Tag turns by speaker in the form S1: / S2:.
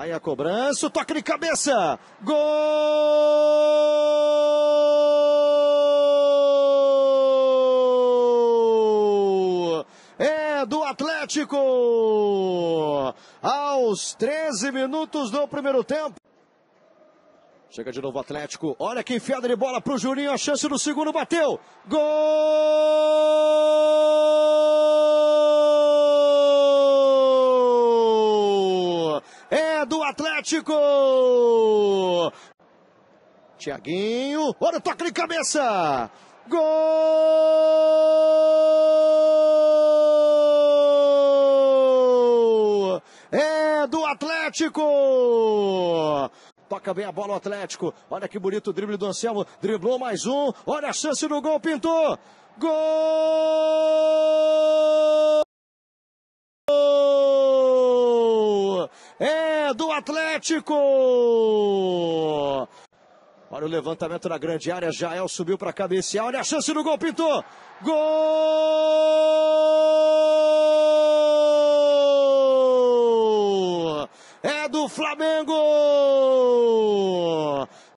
S1: Aí a cobrança, toque de cabeça. Gol! É do Atlético! Aos 13 minutos do primeiro tempo. Chega de novo o Atlético. Olha que enfiada de bola para o Juninho. A chance do segundo bateu. Gol! é do Atlético. Tiaguinho, olha o toque de cabeça. Gol! É do Atlético! Toca bem a bola o Atlético. Olha que bonito o drible do Anselmo. Driblou mais um. Olha a chance do gol, pintou. Gol! é do Atlético. Olha o levantamento na grande área. Jael subiu para cabecear. Olha a chance do gol, pintou. Gol! É do Flamengo!